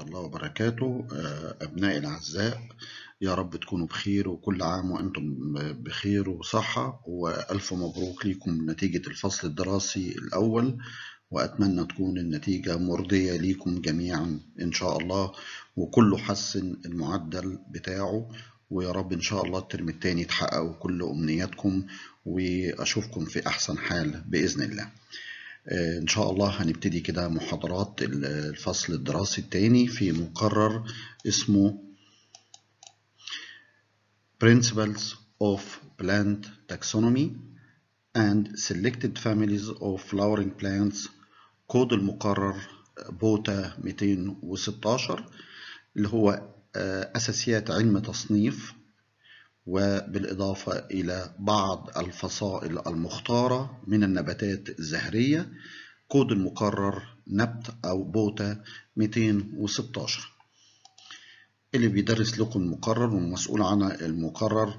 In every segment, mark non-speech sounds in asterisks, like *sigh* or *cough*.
الله وبركاته آه، أبنائي الأعزاء يا رب تكونوا بخير وكل عام وأنتم بخير وصحة وألف مبروك لكم نتيجة الفصل الدراسي الأول وأتمنى تكون النتيجة مرضية ليكم جميعا إن شاء الله وكله حسن المعدل بتاعه ويا رب إن شاء الله الترم التاني تحققوا كل أمنياتكم وأشوفكم في أحسن حال بإذن الله آه، ان شاء الله هنبتدي كده محاضرات الفصل الدراسي الثاني في مقرر اسمه Principles of Plant Taxonomy and Selected Families of Flowering Plants كود المقرر بوتا 216 اللي هو آه، أساسيات علم تصنيف وبالإضافة إلى بعض الفصائل المختارة من النباتات الزهرية كود المقرر نبت أو بوتا 216 اللي بيدرس لكم المقرر والمسؤول عن المقرر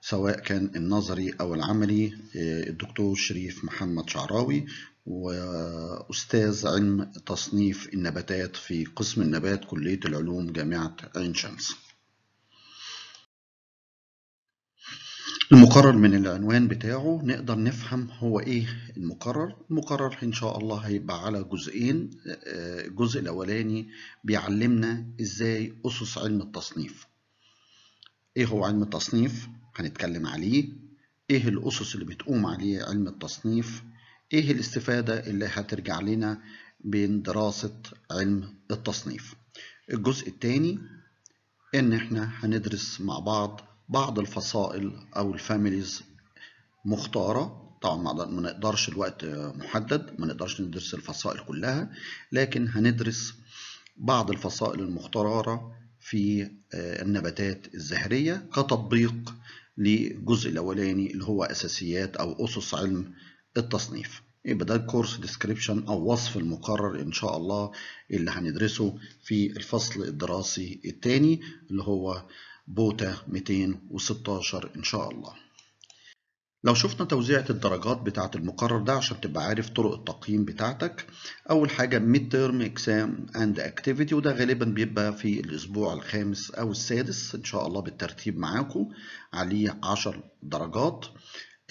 سواء كان النظري أو العملي آه، الدكتور شريف محمد شعراوي وأستاذ علم تصنيف النباتات في قسم النبات كلية العلوم جامعة عين شمس المقرر من العنوان بتاعه نقدر نفهم هو ايه المقرر المقرر ان شاء الله هيبقى على جزئين آه، الجزء الاولاني بيعلمنا ازاي اسس علم التصنيف ايه هو علم التصنيف هنتكلم عليه ايه الاسس اللي بتقوم عليه علم التصنيف ايه الاستفادة اللي هترجع لنا بين دراسة علم التصنيف الجزء الثاني ان احنا هندرس مع بعض بعض الفصائل أو الفاميليز مختارة طبعا ما نقدرش الوقت محدد ما نقدرش ندرس الفصائل كلها لكن هندرس بعض الفصائل المختارة في آه، النباتات الزهرية كتطبيق للجزء الأولاني اللي هو أساسيات أو أسس علم التصنيف يبقى ده الكورس ديسكريبشن أو وصف المقرر إن شاء الله اللي هندرسه في الفصل الدراسي الثاني اللي هو بوتا 216 إن شاء الله لو شفنا توزيعة الدرجات بتاعة المقرر ده عشان تبقى عارف طرق التقييم بتاعتك أول حاجة ميد تيرم exam and activity وده غالبا بيبقى في الأسبوع الخامس أو السادس إن شاء الله بالترتيب معاكم عليه 10 درجات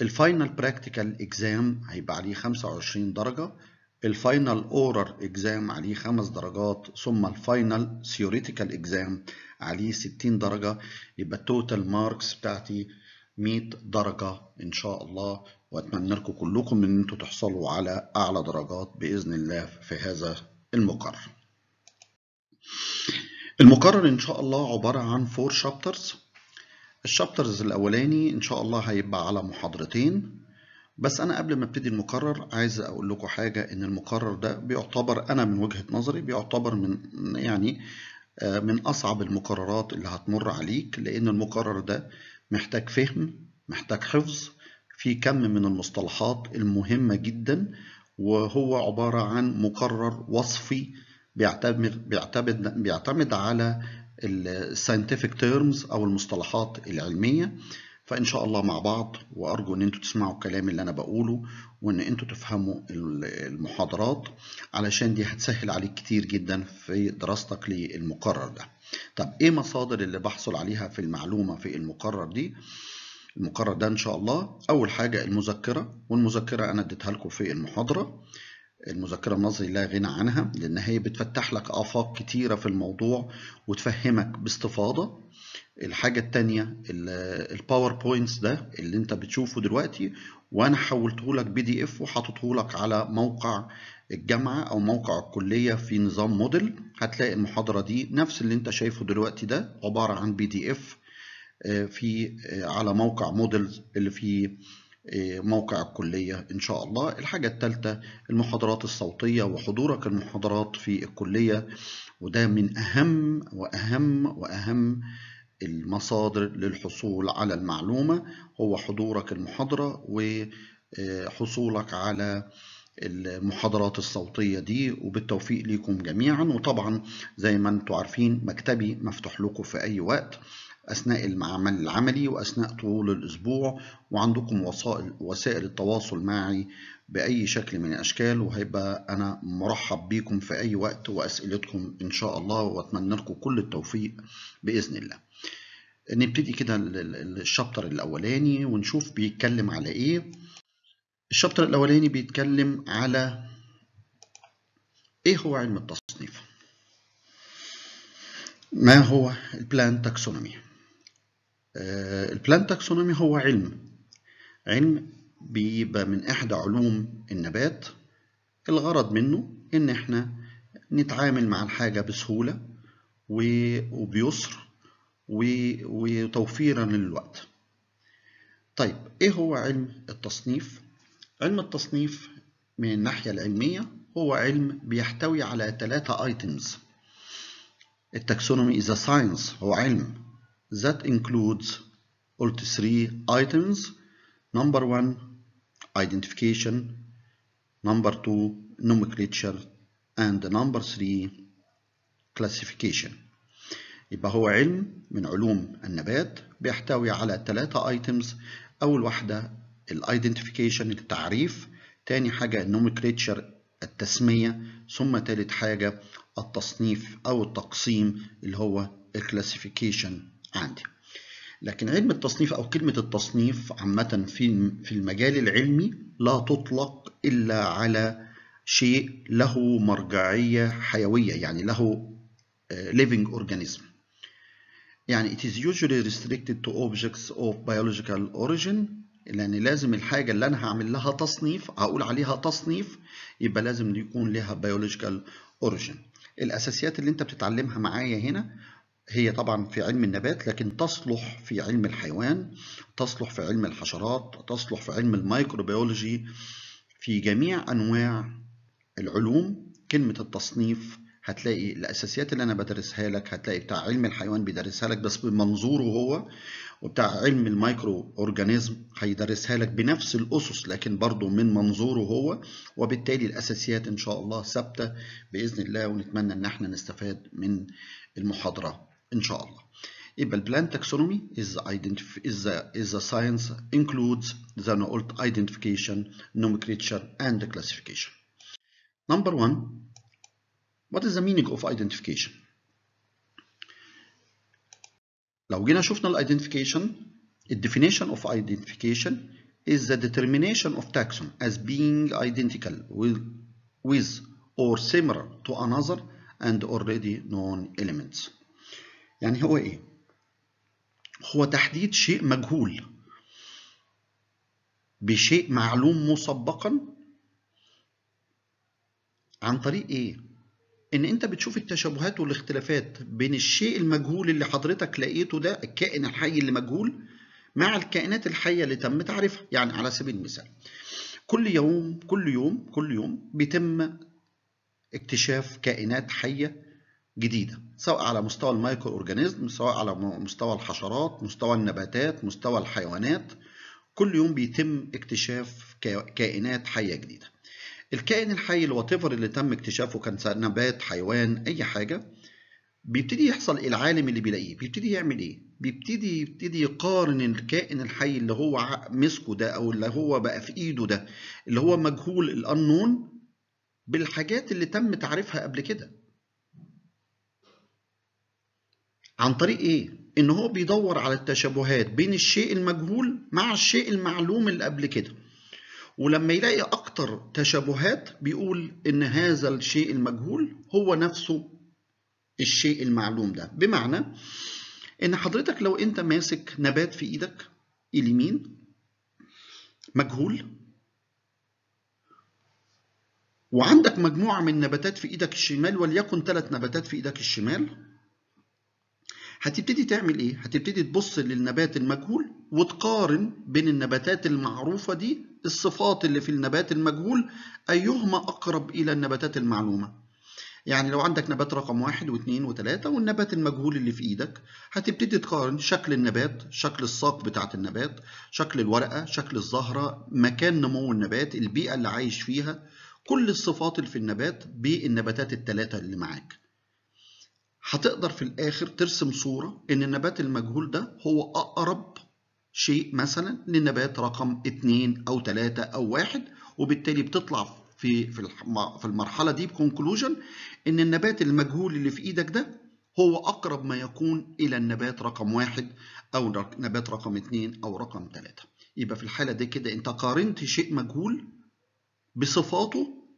الفاينل براكتيكال اكزام هيبقى عليه 25 درجة الفاينل اورال اكزام عليه 5 درجات ثم الفاينل ثيوريتيكال اكزام عليه 60 درجة يبقى التوتال ماركس بتاعتي 100 درجة إن شاء الله وأتمنى لكم كلكم إن أنتم تحصلوا على أعلى درجات بإذن الله في هذا المقرر. المقرر إن شاء الله عبارة عن 4 شابترز الشابترز الأولاني إن شاء الله هيبقى على محاضرتين بس أنا قبل ما ابتدي المقرر عايز أقول لكم حاجة إن المقرر ده بيعتبر أنا من وجهة نظري بيعتبر من يعني من أصعب المقررات اللي هتمر عليك لأن المقرر ده محتاج فهم محتاج حفظ في كم من المصطلحات المهمة جدا وهو عبارة عن مقرر وصفي بيعتمد, بيعتمد, بيعتمد على الساينتفك تيرمز أو المصطلحات العلمية فإن شاء الله مع بعض وأرجو إن أنتوا تسمعوا الكلام اللي أنا بقوله وإن أنتوا تفهموا المحاضرات علشان دي هتسهل عليك كتير جدا في دراستك للمقرر ده. طب إيه مصادر اللي بحصل عليها في المعلومة في المقرر دي؟ المقرر ده إن شاء الله أول حاجة المذكرة والمذكرة أنا اديتها لكم في المحاضرة. المذكرة النظري لا غنى عنها لأن هي بتفتح لك آفاق كتيرة في الموضوع وتفهمك باستفاضة الحاجة التانية الباوربوينتس ده اللي انت بتشوفه دلوقتي وانا حولته لك بي دي اف وحاططه لك على موقع الجامعة او موقع الكلية في نظام موديل هتلاقي المحاضرة دي نفس اللي انت شايفه دلوقتي ده عبارة عن بي دي اف في آه، على موقع موديلز اللي في آه، موقع الكلية إن شاء الله الحاجة التالتة المحاضرات الصوتية وحضورك المحاضرات في الكلية وده من أهم وأهم وأهم المصادر للحصول على المعلومة هو حضورك المحاضرة وحصولك على المحاضرات الصوتية دي وبالتوفيق ليكم جميعا وطبعا زي ما انتم عارفين مكتبي مفتوح لكم في أي وقت أثناء العمل العملي وأثناء طول الأسبوع وعندكم وسائل, وسائل التواصل معي بأي شكل من الأشكال وهيبقى أنا مرحب بيكم في أي وقت وأسئلتكم إن شاء الله وأتمنى لكم كل التوفيق بإذن الله نبتدي كده الشابتر الأولاني ونشوف بيتكلم على إيه الشابتر الأولاني بيتكلم على إيه هو علم التصنيف ما هو البلان تاكسونومي البلان آه، تاكسونومي هو علم علم بيبقى من إحدى علوم النبات الغرض منه إن إحنا نتعامل مع الحاجة بسهولة وبيسر وتوفيرا للوقت طيب ايه هو علم التصنيف علم التصنيف من الناحية العلمية هو علم بيحتوي على ثلاثة ايتمز التاكسونومي is a science هو علم that includes all three items number one identification number two nomenclature and number three classification يبقى هو علم من علوم النبات بيحتوي على ثلاثة ايتمز أول واحدة الايدنتيفيكيشن التعريف تاني حاجة النومنكليتشر التسمية ثم تالت حاجة التصنيف أو التقسيم اللي هو الكلاسيفيكيشن عندي لكن علم التصنيف أو كلمة التصنيف عامة في في المجال العلمي لا تطلق إلا على شيء له مرجعية حيوية يعني له آه، living organism يعني it is usually restricted to objects of biological origin لأن يعني لازم الحاجة اللي أنا هعمل لها تصنيف هقول عليها تصنيف يبقى لازم يكون لها biological origin الأساسيات اللي أنت بتتعلمها معايا هنا هي طبعا في علم النبات لكن تصلح في علم الحيوان تصلح في علم الحشرات تصلح في علم الميكروبيولوجي في جميع أنواع العلوم كلمة التصنيف هتلاقي الاساسيات اللي انا بدرسها لك هتلاقي بتاع علم الحيوان بيدرسها لك بس بمنظوره هو وبتاع علم المايكرو اورجانيزم هيدرسها لك بنفس الاسس لكن برضه من منظوره هو وبالتالي الاساسيات ان شاء الله ثابته باذن الله ونتمنى ان احنا نستفاد من المحاضره ان شاء الله يبقى البلان تاكسونومي از از از is the science includes the identification, nomenclature اند كلاسيفيكيشن نمبر 1 What is the meaning of identification? لو جينا شفنا ال identification the definition of identification is the determination of taxon as being identical with, with or similar to another and already known elements. يعني هو ايه؟ هو تحديد شيء مجهول بشيء معلوم مسبقا عن طريق ايه؟ ان انت بتشوف التشابهات والاختلافات بين الشيء المجهول اللي حضرتك لقيته ده الكائن الحي اللي مجهول مع الكائنات الحية اللي تم تعريفها يعني على سبيل المثال كل يوم كل يوم كل يوم بيتم اكتشاف كائنات حية جديدة سواء على مستوى المايكرو اورجانيزم سواء على مستوى الحشرات مستوى النباتات مستوى الحيوانات كل يوم بيتم اكتشاف كائنات حية جديدة الكائن الحي الواتيفر اللي تم اكتشافه كان نبات حيوان أي حاجة بيبتدي يحصل إيه؟ العالم اللي بيلاقيه بيبتدي يعمل ايه بيبتدي يبتدي يقارن الكائن الحي اللي هو مسكه ده او اللي هو بقى في ايده ده اللي هو مجهول الانون بالحاجات اللي تم تعريفها قبل كده عن طريق ايه ان هو بيدور على التشابهات بين الشيء المجهول مع الشيء المعلوم اللي قبل كده ولما يلاقي أكتر تشابهات بيقول إن هذا الشيء المجهول هو نفسه الشيء المعلوم ده بمعنى إن حضرتك لو أنت ماسك نبات في إيدك اليمين مجهول وعندك مجموعة من نباتات في إيدك الشمال وليكن ثلاث نباتات في إيدك الشمال هتبتدي تعمل ايه؟ هتبتدي تبص للنبات المجهول وتقارن بين النباتات المعروفة دي الصفات اللي في النبات المجهول أيهما أقرب إلى النباتات المعلومة يعني لو عندك نبات رقم واحد واثنين وثلاثة والنبات المجهول اللي في ايدك هتبتدي تقارن شكل النبات شكل الساق بتاعة النبات شكل الورقة شكل الزهرة مكان نمو النبات البيئة اللي عايش فيها كل الصفات اللي في النبات بالنباتات الثلاثة اللي معاك هتقدر في الآخر ترسم صورة إن النبات المجهول ده هو أقرب شيء مثلا للنبات رقم 2 أو 3 أو 1 وبالتالي بتطلع في في المرحلة دي بكونكلوجن إن النبات المجهول اللي في إيدك ده هو أقرب ما يكون إلى النبات رقم واحد أو نبات رقم اتنين أو رقم تلاتة يبقى في الحالة دي كده أنت قارنت شيء مجهول بصفاته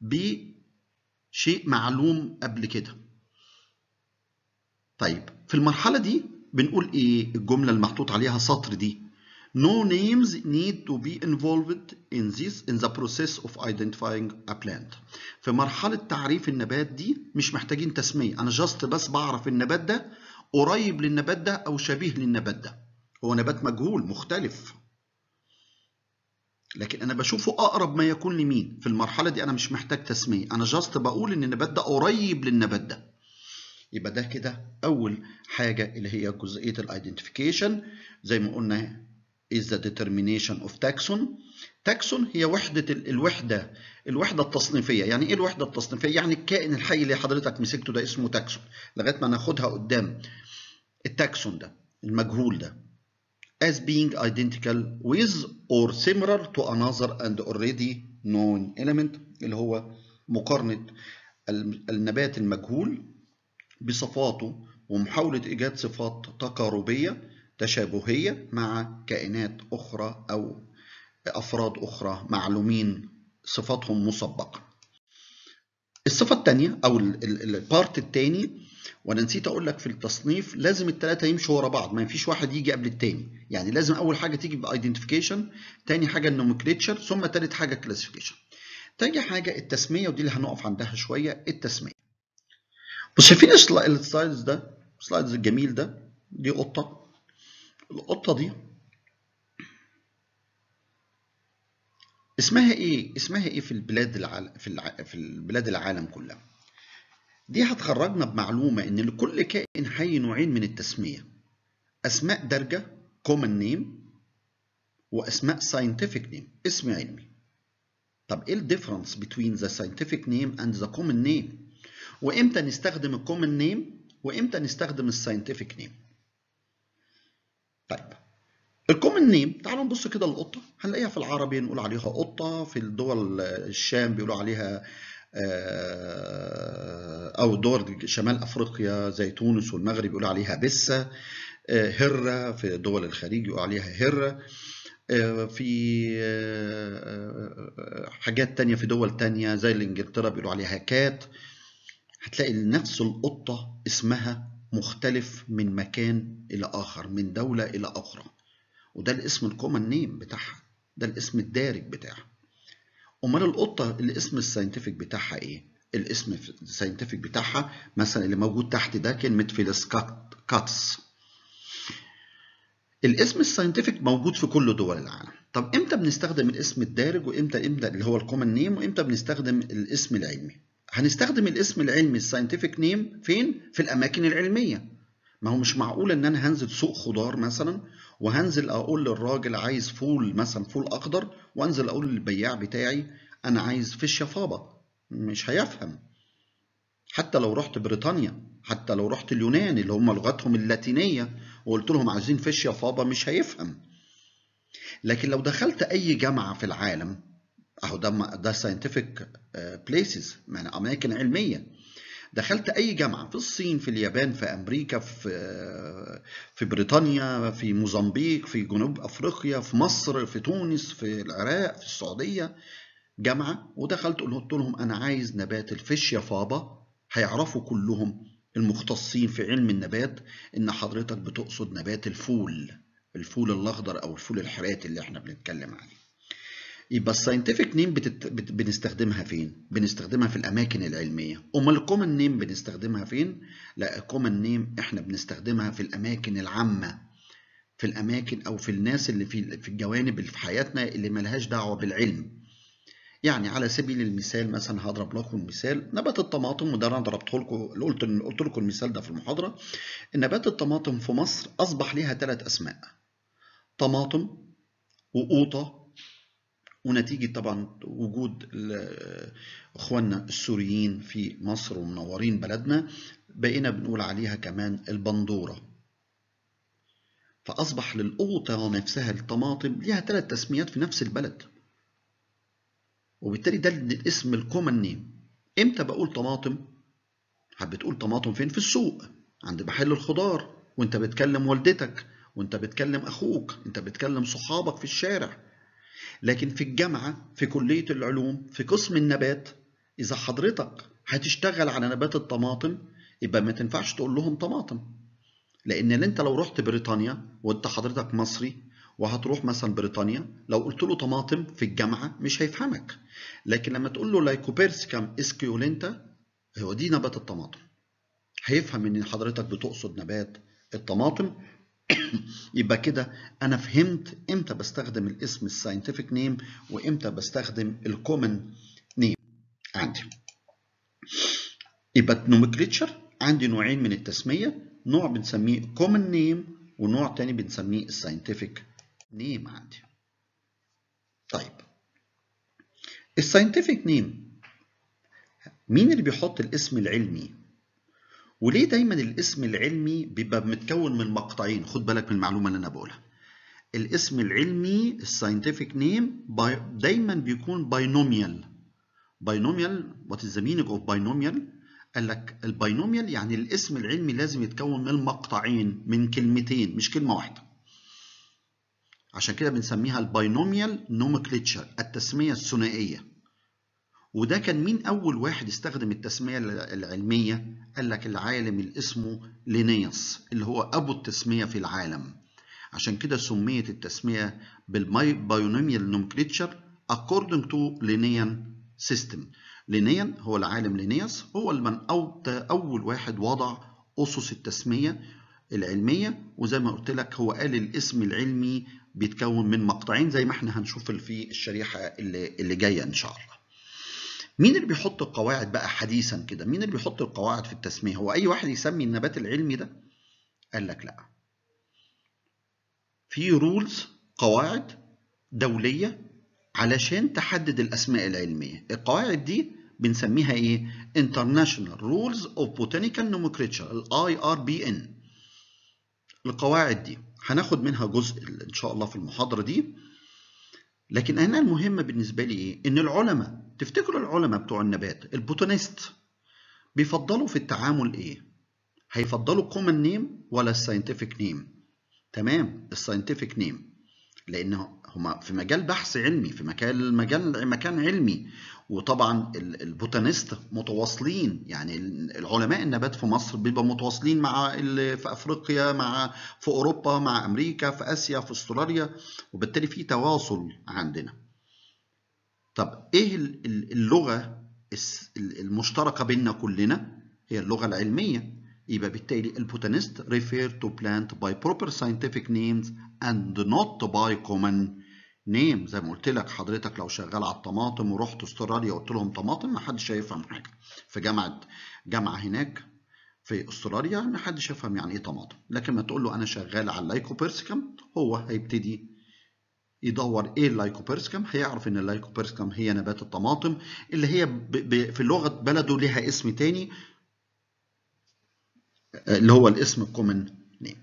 بشيء معلوم قبل كده طيب في المرحلة دي بنقول إيه الجملة اللي محطوط عليها سطر دي No names need to be involved in this in the process of identifying a plant. في مرحلة تعريف النبات دي مش محتاجين تسمية، أنا جاست بس بعرف النبات ده قريب للنبات ده أو شبيه للنبات ده. هو نبات مجهول مختلف. لكن أنا بشوفه أقرب ما يكون لمين؟ في المرحلة دي أنا مش محتاج تسمية، أنا جاست بقول إن النبات ده قريب للنبات ده. يبقى ده كده أول حاجة اللي هي جزئية الايدنتيفيكيشن زي ما قلنا is the determination of taxon تاكسون هي وحدة الوحدة الوحدة التصنيفية يعني ايه الوحدة التصنيفية يعني الكائن الحي اللي حضرتك مسكته ده اسمه تاكسون لغاية ما ناخدها قدام التاكسون ده المجهول ده as being identical with or similar to another and already known element اللي هو مقارنة النبات المجهول بصفاته ومحاولة إيجاد صفات تقاربية تشابهية مع كائنات أخرى أو أفراد أخرى معلومين صفاتهم مسبقة. الصفة الثانية أو البارت الثاني وأنا نسيت أقول لك في التصنيف لازم الثلاثة يمشوا ورا بعض ما فيش واحد يجي قبل الثاني، يعني لازم أول حاجة تيجي بايدنتيفيكيشن، ثاني حاجة النوميكليتشر ثم ثالث حاجة كلاسيفيكيشن. تاني حاجة التسمية ودي اللي هنقف عندها شوية التسمية. بص شايفين السلايدز ده السلايدز الجميل ده دي قطة القطة دي اسمها ايه اسمها ايه في البلاد في, الع... في البلاد العالم كلها دي هتخرجنا بمعلومة ان لكل كائن حي نوعين من التسمية اسماء درجة كومن نيم واسماء ساينتفك نيم اسم علمي طب ايه الديفرنس بين ذا ساينتفك نيم اند ذا كومن نيم وامتى نستخدم الكومن نيم وامتى نستخدم الساينتفك نيم طيب الكومن نيم تعالوا نبص كده للقطه هنلاقيها في العربي نقول عليها قطه في الدول الشام بيقولوا عليها آه، او دول شمال افريقيا زي تونس والمغرب بيقولوا عليها بسه آه، هره في دول الخليج يقولوا عليها هره آه، في حاجات تانية في دول تانية زي الانجلترا بيقولوا عليها كات هتلاقي نفس القطة اسمها مختلف من مكان إلى آخر من دولة إلى أخرى وده الاسم الكومن نيم بتاعها ده الاسم الدارج بتاعها أمال القطة الاسم الساينتفك بتاعها إيه؟ الاسم الساينتفك بتاعها مثلا اللي موجود تحت ده كلمة فيلسكاتس الاسم الساينتفك موجود في كل دول العالم طب امتى بنستخدم الاسم الدارج وامتى امتى اللي هو الكومن نيم وامتى بنستخدم الاسم العلمي هنستخدم الاسم العلمي الساينتفك نيم فين؟ في الأماكن العلمية. ما هو مش معقول إن أنا هنزل سوق خضار مثلا وهنزل أقول للراجل عايز فول مثلا فول أخضر وأنزل أقول للبياع بتاعي أنا عايز فيش يا فابا. مش هيفهم. حتى لو رحت بريطانيا، حتى لو رحت اليونان اللي هم لغتهم اللاتينية وقلت لهم عايزين فيش يا فابا مش هيفهم. لكن لو دخلت أي جامعة في العالم اهو ده ده ساينتفك بليسز يعني اماكن علميه دخلت اي جامعه في الصين في اليابان في امريكا في آه، في بريطانيا في موزمبيق في جنوب افريقيا في مصر في تونس في العراق في السعوديه جامعه ودخلت قلت لهم انا عايز نبات الفيشيا فابا هيعرفوا كلهم المختصين في علم النبات ان حضرتك بتقصد نبات الفول الفول الاخضر او الفول الحراتي اللي احنا بنتكلم عليه يبقى الساينتفك نيم بتت... بت... بنستخدمها فين؟ بنستخدمها في الأماكن العلمية، أمال الكومن نيم بنستخدمها فين؟ لا الكومن نيم إحنا بنستخدمها في الأماكن العامة في الأماكن أو في الناس اللي في في الجوانب اللي في حياتنا اللي ملهاش دعوة بالعلم. يعني على سبيل المثال مثلا هضرب لكم مثال نبات الطماطم وده انا ضربته لكم قلت قلت لكم المثال ده في المحاضره نبات الطماطم في مصر اصبح ليها ثلاث اسماء طماطم وقوطه ونتيجة طبعا وجود اخواننا السوريين في مصر ومنورين بلدنا بقينا بنقول عليها كمان البندورة فأصبح للقوطة نفسها الطماطم ليها ثلاث تسميات في نفس البلد وبالتالي ده الاسم الكومن نيم امتى بقول طماطم بتقول طماطم فين في السوق عند محل الخضار وانت بتكلم والدتك وانت بتكلم اخوك انت بتكلم صحابك في الشارع لكن في الجامعة في كلية العلوم في قسم النبات إذا حضرتك هتشتغل على نبات الطماطم يبقى ما تنفعش تقول لهم طماطم لأن أنت لو رحت بريطانيا وأنت حضرتك مصري وهتروح مثلا بريطانيا لو قلت له طماطم في الجامعة مش هيفهمك لكن لما تقول له لايكوبيرسكام اسكيولينتا هو دي نبات الطماطم هيفهم ان حضرتك بتقصد نبات الطماطم *coughs* يبقى كده انا فهمت امتى بستخدم الاسم الساينتفك نيم وامتى بستخدم الكومن نيم عندي يبقى النومنكليتشر عندي نوعين من التسميه نوع بنسميه كومن نيم ونوع تاني بنسميه الساينتفك نيم عندي طيب الساينتفك نيم مين اللي بيحط الاسم العلمي وليه دايما الاسم العلمي بيبقى متكون من مقطعين خد بالك من المعلومه اللي انا بقولها الاسم العلمي الساينتفك نيم دايما بيكون باينوميال باينوميال وات از ذا مينينج اوف باينوميال قال لك الباينوميال يعني الاسم العلمي لازم يتكون من مقطعين من كلمتين مش كلمه واحده عشان كده بنسميها الباينوميال نومكليتشر التسميه الثنائيه وده كان مين أول واحد استخدم التسمية العلمية؟ قال لك العالم اللي اسمه لينيوس اللي هو أبو التسمية في العالم عشان كده سميت التسمية بالبايونوميال نومكليتشر أكوردنج تو لينيان سيستم. لينيان هو العالم لينيوس هو من أول واحد وضع أسس التسمية العلمية وزي ما قلت لك هو قال الاسم العلمي بيتكون من مقطعين زي ما احنا هنشوف في الشريحة اللي, اللي جاية إن شاء الله مين اللي بيحط القواعد بقى حديثا كده مين اللي بيحط القواعد في التسمية هو أي واحد يسمي النبات العلمي ده قال لك لا في رولز قواعد دولية علشان تحدد الأسماء العلمية القواعد دي بنسميها ايه International Rules of Botanical Nomenclature بي ان القواعد دي هناخد منها جزء ان شاء الله في المحاضرة دي لكن هنا المهم بالنسبة لي إيه؟ إن العلماء تفتكروا العلماء بتوع النبات البوتونيست بيفضلوا في التعامل إيه؟ هيفضلوا الكومن نيم ولا الساينتفك نيم؟ تمام الساينتفك نيم لأن هما في مجال بحث علمي في مجال مجال مكان علمي وطبعا البوتانيست متواصلين يعني العلماء النبات في مصر بيبقى متواصلين مع اللي في افريقيا مع في اوروبا مع امريكا في اسيا في استراليا وبالتالي في تواصل عندنا طب ايه اللغه المشتركه بيننا كلنا هي اللغه العلميه يبقى بالتالي البوتانيست refer to plant by proper scientific names and not by common نيم زي ما قلت لك حضرتك لو شغال على الطماطم ورحت استراليا وقلت لهم طماطم ما حدش هيفهم حاجه في جامعه جامعه هناك في استراليا ما حدش هيفهم يعني ايه طماطم لكن ما تقول له انا شغال على اللايكوبيرسكم هو هيبتدي يدور ايه اللايكوبيرسكم هيعرف ان اللايكوبيرسكم هي نبات الطماطم اللي هي ب ب في لغه بلده لها اسم تاني اللي هو الاسم الكومن نيم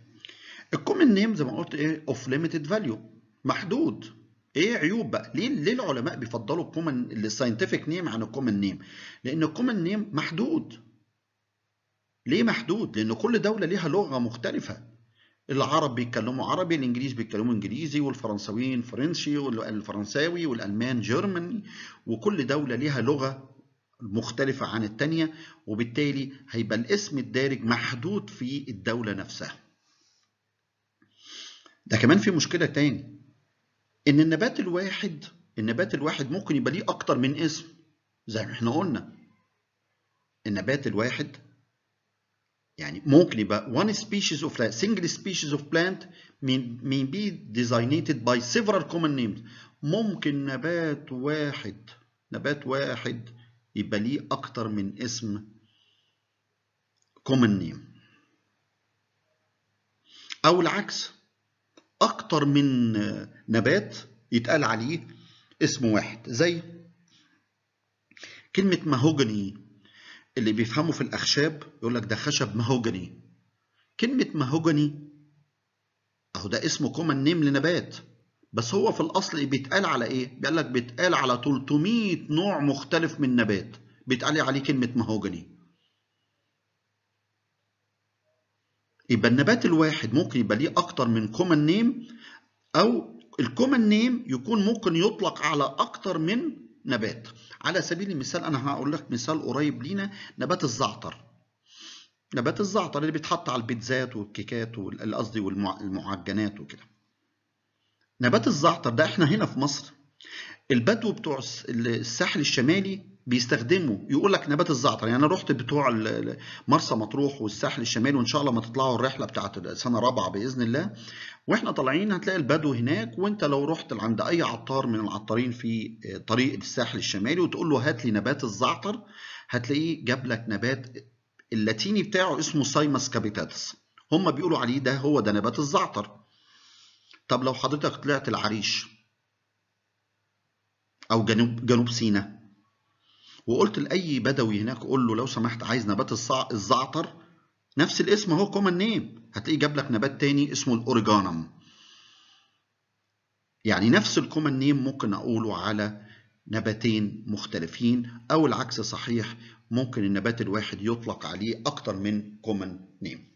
الكومن نيم زي ما قلت ايه اوف ليميتد فاليو محدود ايه عيوب بقى ليه ليه العلماء بيفضلوا الكومن الساينتفك نيم عن الكومن نيم لان الكومن نيم محدود ليه محدود لان كل دوله ليها لغه مختلفه العرب بيتكلموا عربي الانجليز بيتكلموا انجليزي والفرنساويين فرنسي والفرنساوي والالمان جيرماني وكل دوله ليها لغه مختلفه عن الثانيه وبالتالي هيبقى الاسم الدارج محدود في الدوله نفسها ده كمان في مشكله تاني ان النبات الواحد النبات الواحد ممكن يبقى ليه اكتر من اسم زي ما احنا قلنا النبات الواحد يعني ممكن يبقى one species of plant single species of plant may be designated by several common names ممكن نبات واحد نبات واحد يبقى ليه اكتر من اسم common name او العكس أكتر من نبات يتقال عليه اسم واحد زي كلمة مهوجني اللي بيفهموا في الأخشاب يقول لك ده خشب مهوجني كلمة مهوجني أهو ده اسمه كومن نيم لنبات بس هو في الأصل بيتقال على إيه؟ بيقول لك بيتقال على 300 نوع مختلف من نبات بيتقال عليه كلمة مهوجني يبقى النبات الواحد ممكن يبقى ليه أكتر من كومن نيم أو الكومن نيم يكون ممكن يطلق على أكتر من نبات على سبيل المثال أنا هقول لك مثال قريب لينا نبات الزعتر نبات الزعتر اللي بيتحط على البيتزات والكيكات قصدي والمعجنات وكده نبات الزعتر ده احنا هنا في مصر البدو بتوع الساحل الشمالي بيستخدموا يقول لك نبات الزعتر يعني انا رحت بتوع مرسى مطروح والساحل الشمالي وان شاء الله ما تطلعوا الرحله بتاعت سنه رابعه باذن الله واحنا طالعين هتلاقي البدو هناك وانت لو رحت عند اي عطار من العطارين في طريق الساحل الشمالي وتقول له هات لي نبات الزعتر هتلاقيه جاب لك نبات اللاتيني بتاعه اسمه سايمس كابيتاتس هم بيقولوا عليه ده هو ده نبات الزعتر طب لو حضرتك طلعت العريش او جنوب جنوب سيناء وقلت لاي بدوي هناك قول له لو سمحت عايز نبات الصع... الزعتر نفس الاسم اهو كومن نيم هتلاقيه جاب لك نبات تاني اسمه الاوريجانم يعني نفس الكومن نيم ممكن اقوله على نباتين مختلفين او العكس صحيح ممكن النبات الواحد يطلق عليه اكتر من كومن نيم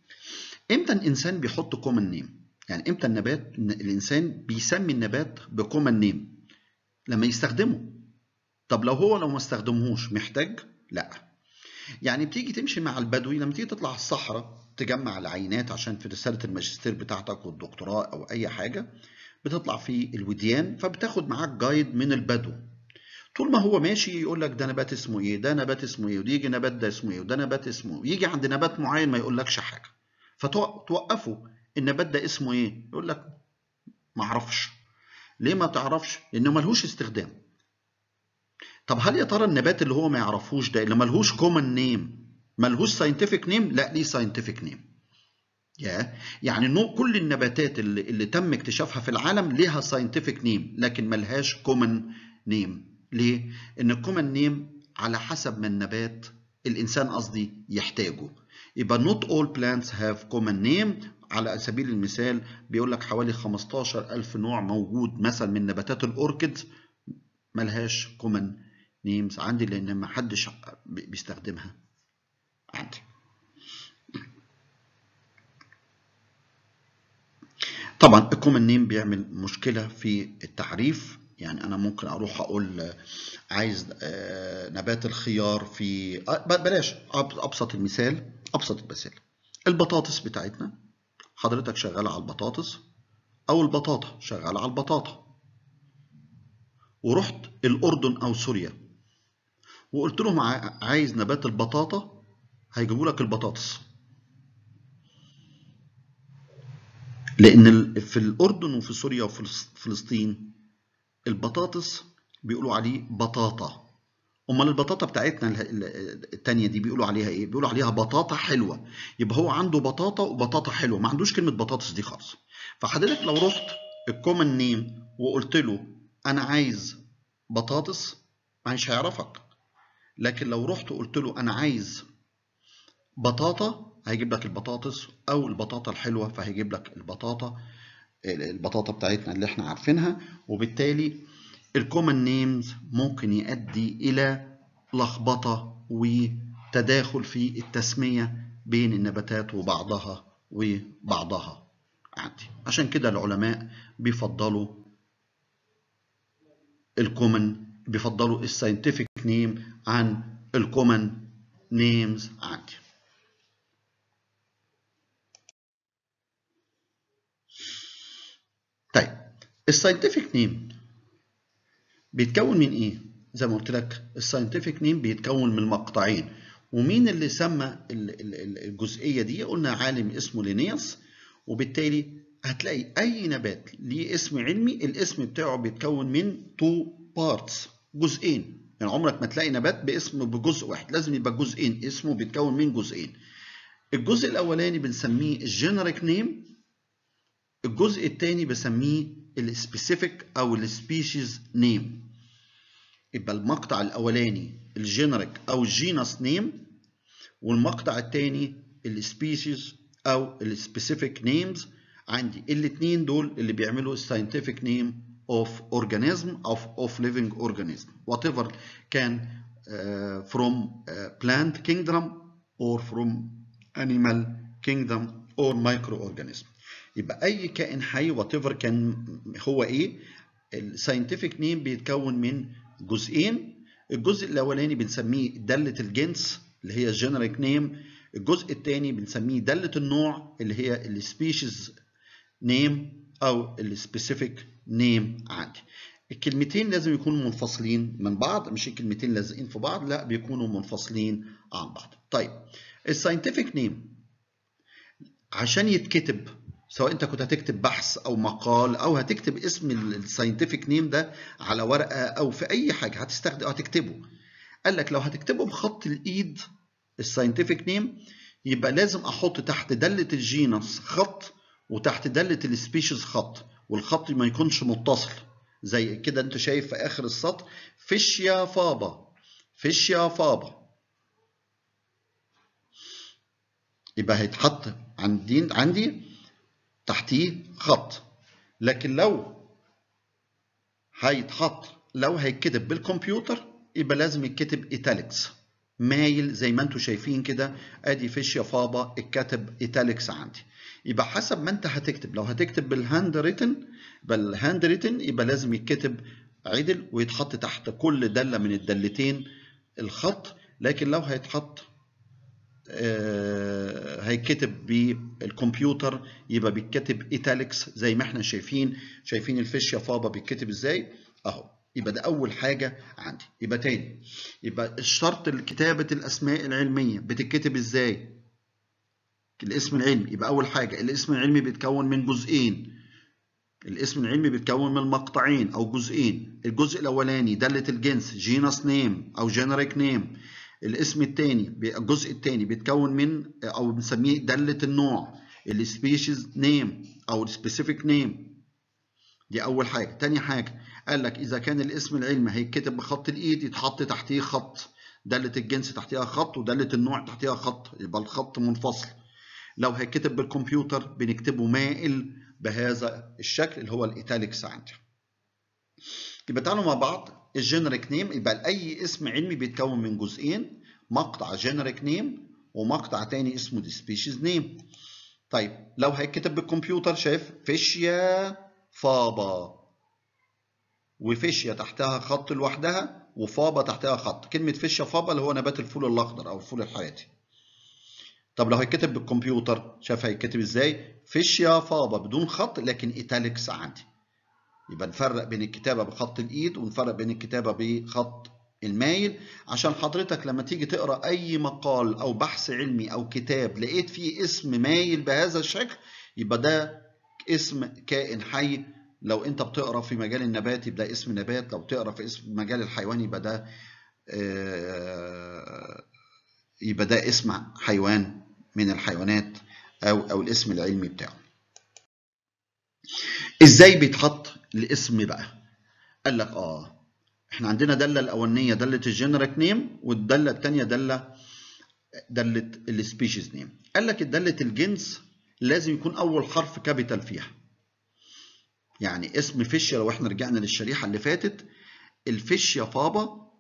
امتى الانسان بيحط كومن نيم يعني امتى النبات الانسان بيسمي النبات بكومن نيم لما يستخدمه طب لو هو لو ما استخدمهوش محتاج؟ لا. يعني بتيجي تمشي مع البدوي لما تيجي تطلع الصحراء تجمع العينات عشان في رسالة الماجستير بتاعتك والدكتوراه أو أي حاجة بتطلع في الوديان فبتاخد معاك جايد من البدو طول ما هو ماشي يقول لك ده نبات اسمه ايه ده نبات اسمه ايه ويجي نبات ده اسمه ايه وده نبات اسمه إيه، يجي عند نبات معين ما يقولكش حاجه فتوقفه النبات ده اسمه ايه يقول لك ما اعرفش ليه ما تعرفش لانه ملهوش استخدام طب هل يا ترى النبات اللي هو ما يعرفوش ده اللي ملهوش كومن نيم ملهوش ساينتفك نيم؟ لا ليه ساينتفك نيم. يا يعني كل النباتات اللي, اللي تم اكتشافها في العالم ليها ساينتفك نيم لكن ملهاش كومن نيم. ليه؟ إن الكومن نيم على حسب ما النبات الإنسان قصدي يحتاجه. يبقى نوت اول بلانتس هاف كومن نيم على سبيل المثال بيقول لك حوالي 15000 نوع موجود مثلا من نباتات الأوركيد ملهاش كومن نيمز عندي لأن ما حدش بيستخدمها عندي طبعا الكومن نيم بيعمل مشكلة في التعريف يعني انا ممكن اروح اقول آه، عايز آه، نبات الخيار في آه، بلاش ابسط المثال ابسط المثال البطاطس بتاعتنا حضرتك شغال على البطاطس او البطاطا شغال على البطاطا ورحت الاردن او سوريا وقلت لهم عايز نبات البطاطا هيجيبوا لك البطاطس لان في الاردن وفي سوريا وفي فلسطين البطاطس بيقولوا عليه بطاطا امال البطاطا بتاعتنا التانية دي بيقولوا عليها ايه بيقولوا عليها بطاطا حلوه يبقى هو عنده بطاطا وبطاطا حلوه ما عندوش كلمه بطاطس دي خالص فحضرتك لو رحت الكومن نيم وقلت له انا عايز بطاطس مش هيعرفك لكن لو رحت قلت له أنا عايز بطاطا هيجيب لك البطاطس أو البطاطا الحلوة فهيجيب لك البطاطا البطاطا بتاعتنا اللي احنا عارفينها وبالتالي الكومن نيمز ممكن يؤدي إلى لخبطة وتداخل في التسمية بين النباتات وبعضها وبعضها عندي عشان كده العلماء بيفضلوا الكومن بيفضلوا الساينتفك نيم عن الكومن نيمز عندي طيب الساينتفك نيم بيتكون من ايه زي ما قلت لك الساينتفك نيم بيتكون من مقطعين ومين اللي سمى الجزئيه دي قلنا عالم اسمه لينيوس وبالتالي هتلاقي اي نبات ليه اسم علمي الاسم بتاعه بيتكون من تو بارتس جزئين يعني عمرك ما تلاقي نبات باسم بجزء واحد لازم يبقى جزئين اسمه بيتكون من جزئين الجزء الاولاني بنسميه الجينريك نيم الجزء الثاني بسميه السبيسيفيك او السبيشيز نيم يبقى المقطع الاولاني الجينريك او الجينس نيم والمقطع الثاني السبيشيز او السبيسيفيك نيمز عندي الاثنين دول اللي بيعملوا الساينتفك نيم of organism of of living organism whatever can uh, from uh, plant kingdom or from animal kingdom or microorganism يبقى اي كائن حي whatever كان هو ايه الساينتفك نيم بيتكون من جزئين الجزء الاولاني بنسميه داله الجنس اللي هي الجينريك نيم الجزء الثاني بنسميه داله النوع اللي هي السبيشيز نيم او السبيسيفيك نيم عندي الكلمتين لازم يكونوا منفصلين من بعض مش الكلمتين لازقين في بعض لا بيكونوا منفصلين عن بعض طيب الساينتفك نيم عشان يتكتب سواء انت كنت هتكتب بحث او مقال او هتكتب اسم الساينتفك نيم ده على ورقه او في اي حاجه هتستخدم هتكتبه قال لك لو هتكتبه بخط الايد الساينتفك نيم يبقى لازم احط تحت داله الجينس خط وتحت داله السبيشيز خط والخط ما يكونش متصل زي كده انت شايف في اخر السطر فيشيا فابا فيشيا فابا يبقى هيتحط عندي عندي تحتيه خط لكن لو هيتحط لو هيتكتب بالكمبيوتر يبقى لازم يتكتب ايتاليكس مايل زي ما انتم شايفين كده ادي فيشيا فابا اتكتب ايتاليكس عندي يبقى حسب ما انت هتكتب لو هتكتب بالهاند ريتن بالهاند ريتن يبقى لازم يتكتب عدل ويتحط تحت كل دالة من الدالتين الخط لكن لو هيتحط آه هيتكتب بالكمبيوتر يبقى بيتكتب ايتاليكس زي ما احنا شايفين شايفين الفيش يا فابا بيتكتب ازاي اهو يبقى ده اول حاجه عندي يبقى تاني يبقى الشرط لكتابه الاسماء العلميه بتتكتب ازاي الاسم العلمي يبقى أول حاجة الاسم العلمي بيتكون من جزئين الاسم العلمي بيتكون من مقطعين أو جزئين الجزء الأولاني دالة الجنس جينس نيم أو جينريك نيم الاسم الثاني الجزء الثاني بيتكون من أو بنسميه دالة النوع السبيشيز نيم أو السبيسيفيك نيم دي أول حاجة تاني حاجة قال لك إذا كان الاسم العلمي هيتكتب بخط الإيد يتحط تحتيه خط دالة الجنس تحتها خط ودالة النوع تحتها خط يبقى الخط منفصل لو هيكتب بالكمبيوتر بنكتبه مائل بهذا الشكل اللي هو الايتاليكس عندي يبقى تعالوا مع بعض الجينريك نيم يبقى اي اسم علمي بيتكون من جزئين مقطع جينريك نيم ومقطع تاني اسمه دي سبيشيز نيم طيب لو هيتكتب بالكمبيوتر شايف فيشيا فابا وفيشيا تحتها خط لوحدها وفابا تحتها خط كلمه فيشيا فابا اللي هو نبات الفول الاخضر او الفول الحياتي طب لو هيتكتب بالكمبيوتر شاف هيتكتب ازاي فيش يا فاضه بدون خط لكن ايتاليكس عندي يبقى نفرق بين الكتابه بخط الايد ونفرق بين الكتابه بخط المايل عشان حضرتك لما تيجي تقرا اي مقال او بحث علمي او كتاب لقيت فيه اسم مايل بهذا الشكل يبقى ده اسم كائن حي لو انت بتقرا في مجال النبات يبقى ده اسم نبات لو بتقرا في اسم مجال الحيوان يبقى ده آه، يبقى ده اسم حيوان من الحيوانات أو, أو الاسم العلمي بتاعه إزاي بيتحط الاسم بقى قال لك آه إحنا عندنا دالة الأولانية دالة الجنرك نيم والدالة الثانية دالة دالة السبيشيز نيم قال لك دالة الجنس لازم يكون أول حرف كابيتال فيها يعني اسم فيشيا لو احنا رجعنا للشريحة اللي فاتت الفيشيا فابا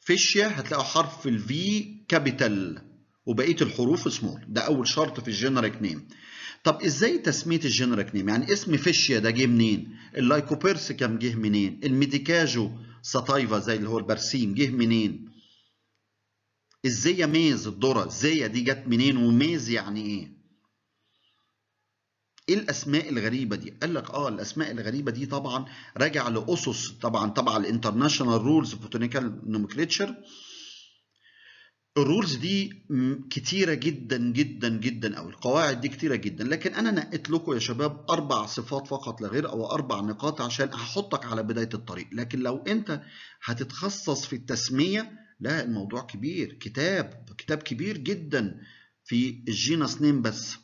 فيشيا هتلاقوا حرف الفي كابيتال وبقيه الحروف سمول ده اول شرط في الجينيريك نيم طب ازاي تسميه الجينيريك نيم يعني اسم فيشيا ده جه منين اللايكوبيرسيكم جه منين الميديكاجو ساتايفا زي اللي هو البرسيم جه منين ازاي ميز الذرة ازاي دي جت منين وميز يعني ايه ايه الاسماء الغريبه دي قال لك اه الاسماء الغريبه دي طبعا راجع لاسس طبعا تبع الانترناشونال رولز فوتونيكال نومكليتشر الرولز دي كتيرة جدا جدا جدا أو القواعد دي كتيرة جدا لكن أنا نقيت لكم يا شباب أربع صفات فقط لا غير أو أربع نقاط عشان أحطك على بداية الطريق لكن لو أنت هتتخصص في التسمية لا الموضوع كبير كتاب كتاب كبير جدا في الجينس نيم بس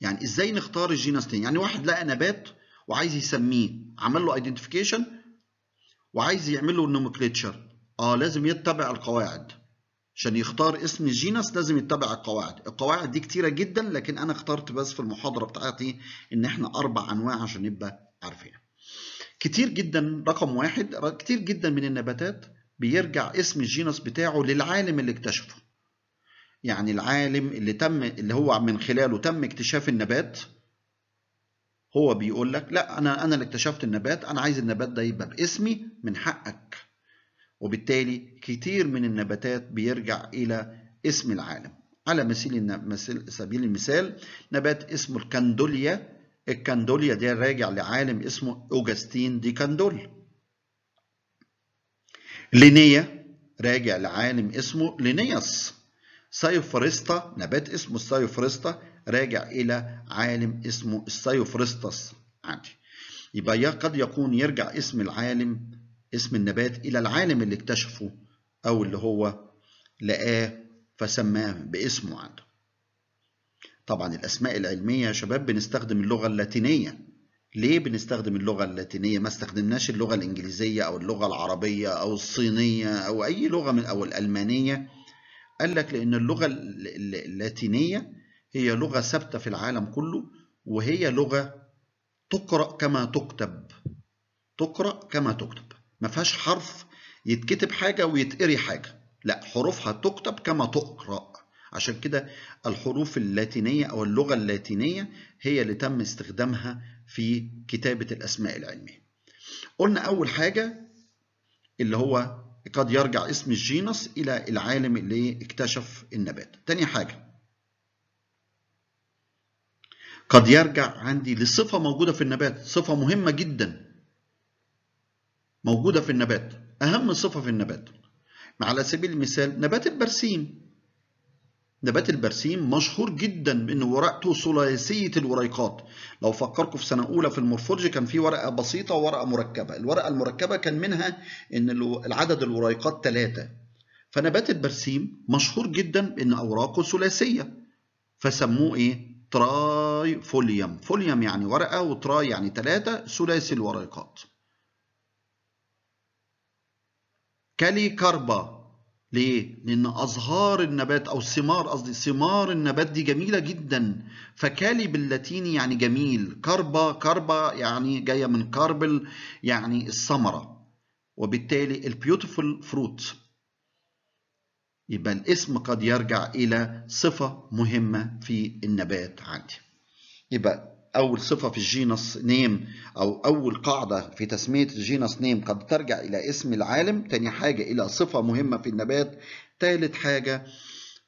يعني إزاي نختار الجينس نيم يعني واحد لقى نبات وعايز يسميه عمل له ايدنتيفيكيشن وعايز يعمل له نومكليتشر اه لازم يتبع القواعد عشان يختار اسم الجينس لازم يتبع القواعد القواعد دي كتيرة جدا لكن أنا اخترت بس في المحاضرة بتاعتي إن إحنا أربع أنواع عشان نبقى عارفينها كتير جدا رقم واحد كتير جدا من النباتات بيرجع اسم الجينس بتاعه للعالم اللي اكتشفه يعني العالم اللي تم اللي هو من خلاله تم اكتشاف النبات هو بيقول لك لا انا انا اللي اكتشفت النبات انا عايز النبات ده يبقى باسمي من حقك وبالتالي كتير من النباتات بيرجع إلى اسم العالم على مثيل سبيل المثال نبات اسمه الكندوليا الكندوليا ده راجع لعالم اسمه أوجستين دي كاندول لينيا راجع لعالم اسمه لينياس سايوفرستا نبات اسمه السايوفرستا راجع إلى عالم اسمه السايوفرستاس عندي يبقى قد يكون يرجع اسم العالم اسم النبات إلى العالم اللي اكتشفه أو اللي هو لقاه فسماه باسمه عنده طبعا الأسماء العلمية يا شباب بنستخدم اللغة اللاتينية ليه بنستخدم اللغة اللاتينية ما استخدمناش اللغة الإنجليزية أو اللغة العربية أو الصينية أو أي لغة من أو الألمانية قال لك لأن اللغة اللاتينية هي لغة ثابتة في العالم كله وهي لغة تقرأ كما تكتب تقرأ كما تكتب ما فيهاش حرف يتكتب حاجة ويتقري حاجة لا حروفها تكتب كما تقرأ عشان كده الحروف اللاتينية أو اللغة اللاتينية هي اللي تم استخدامها في كتابة الأسماء العلمية قلنا أول حاجة اللي هو قد يرجع اسم الجينس إلى العالم اللي اكتشف النبات تاني حاجة قد يرجع عندي لصفة موجودة في النبات صفة مهمة جداً موجودة في النبات أهم صفة في النبات على سبيل المثال نبات البرسيم نبات البرسيم مشهور جدا بأن ورقته ثلاثية الوريقات لو فكركم في سنة أولى في المورفولوجي كان في ورقة بسيطة وورقة مركبة الورقة المركبة كان منها أن العدد الوريقات ثلاثة فنبات البرسيم مشهور جدا بأن أوراقه ثلاثية فسموه إيه؟ تراي فوليوم فوليوم يعني ورقة وتراي يعني ثلاثة ثلاثي الوريقات كاليكاربا ليه؟ لأن أزهار النبات أو ثمار قصدي ثمار النبات دي جميلة جدا فكالي باللاتيني يعني جميل كاربا كاربا يعني جاية من كاربل يعني الثمرة وبالتالي البيوتيفول فروت يبقى الاسم قد يرجع إلى صفة مهمة في النبات عندي يبقى أول صفة في الجينس نيم أو أول قاعدة في تسمية الجينس نيم قد ترجع إلى اسم العالم تاني حاجة إلى صفة مهمة في النبات تالت حاجة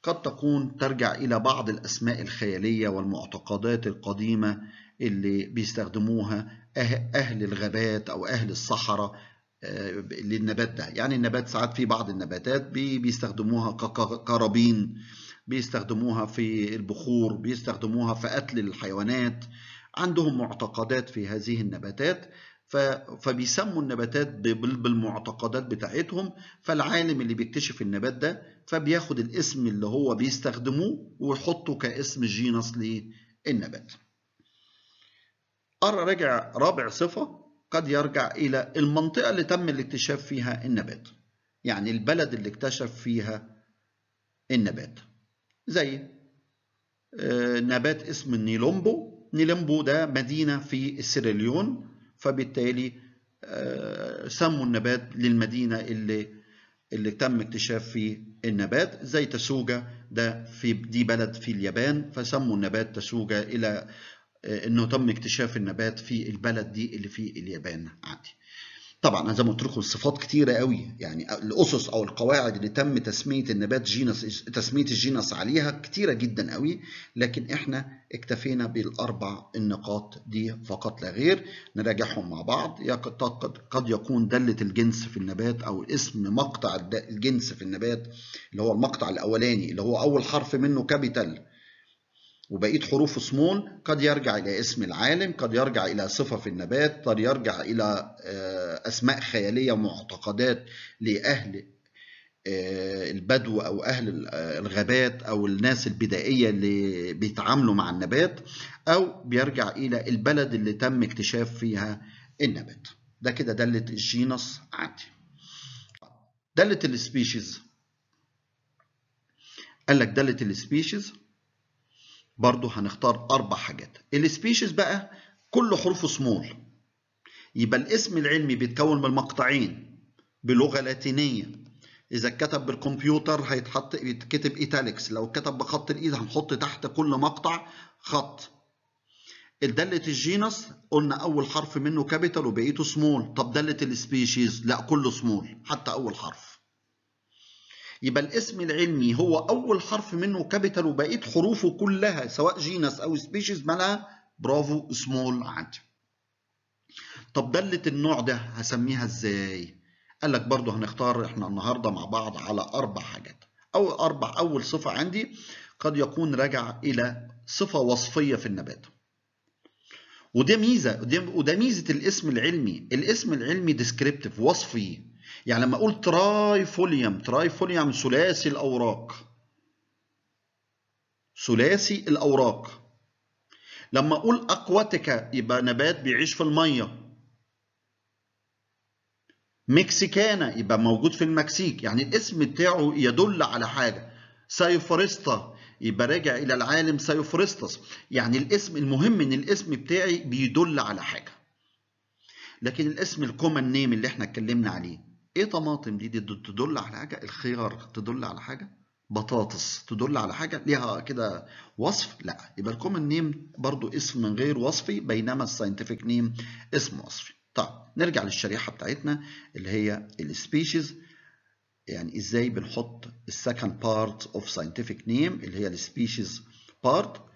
قد تكون ترجع إلى بعض الأسماء الخيالية والمعتقدات القديمة اللي بيستخدموها أه-، أهل الغابات أو أهل الصحراء آه، للنبات ده يعني النبات ساعات في بعض النباتات بيستخدموها كقرابين بيستخدموها في البخور بيستخدموها في قتل الحيوانات عندهم معتقدات في هذه النباتات فبيسموا النباتات بالمعتقدات بتاعتهم فالعالم اللي بيكتشف النبات ده فبياخد الاسم اللي هو بيستخدموه ويحطه كاسم جينس للنبات رجع رابع صفة قد يرجع إلى المنطقة اللي تم الاكتشاف فيها النبات يعني البلد اللي اكتشف فيها النبات زي آه، نبات اسم النيلومبو نيلمبو ده مدينة في السيراليون فبالتالي آه، سموا النبات للمدينة اللي اللي تم اكتشاف فيه النبات زي تسوجا ده في دي بلد في اليابان فسموا النبات تسوجا إلى آه، إنه تم اكتشاف النبات في البلد دي اللي في اليابان عادي طبعا زي ما قلت لكم الصفات كتيره قوي يعني الاسس او القواعد اللي تم تسميه النبات جينس تسميه الجينس عليها كتيره جدا قوي لكن احنا اكتفينا بالاربع النقاط دي فقط لا غير نراجعهم مع بعض قد يكون داله الجنس في النبات او اسم مقطع الجنس في النبات اللي هو المقطع الاولاني اللي هو اول حرف منه كابيتال وبقيه حروف سمول قد يرجع الى اسم العالم قد يرجع الى صفه في النبات قد يرجع الى آه، اسماء خياليه معتقدات لاهل آه، البدو او اهل آه، الغابات او الناس البدائيه اللي بيتعاملوا مع النبات او بيرجع الى البلد اللي تم اكتشاف فيها النبات ده كده داله الجينس عندي داله السبيشيز قال لك داله السبيشيز برضو هنختار أربع حاجات السبيشيز بقى كل حروفه سمول يبقى الاسم العلمي بيتكون من مقطعين بلغة لاتينية إذا اتكتب بالكمبيوتر هيتحط يتكتب إيتاليكس لو اتكتب بخط الإيد هنحط تحت كل مقطع خط دالة الجينس قلنا أول حرف منه كابيتال وبقيته سمول طب دالة السبيشيز لا كله سمول حتى أول حرف يبقى الاسم العلمي هو أول حرف منه كابيتال وبقية حروفه كلها سواء جينس أو سبيشيز مالها برافو سمول عادي. طب دالة النوع ده هسميها ازاي؟ قال لك برضه هنختار احنا النهارده مع بعض على أربع حاجات. أو أربع أول صفة عندي قد يكون راجع إلى صفة وصفية في النبات. وده ميزة وده ميزة الاسم العلمي، الاسم العلمي ديسكريبتيف وصفي يعني لما اقول ترايفوليوم ترايفوليوم ثلاثي الاوراق ثلاثي الاوراق لما اقول اكواتيكا يبقى نبات بيعيش في الميه مكسيكانا يبقى موجود في المكسيك يعني الاسم بتاعه يدل على حاجه سايفورستا يبقى راجع الى العالم سايفوريستاس يعني الاسم المهم ان الاسم بتاعي بيدل على حاجه لكن الاسم الكومن نيم اللي احنا اتكلمنا عليه ايه طماطم دي, دي تدل على حاجه الخيار تدل على حاجه بطاطس تدل على حاجه ليها كده وصف لا يبقى الكومن نيم برضو اسم من غير وصفي بينما الساينتفك نيم اسم وصفي طيب نرجع للشريحه بتاعتنا اللي هي السبيشيز يعني ازاي بنحط السكند بارت اوف ساينتفك نيم اللي هي السبيشيز بارت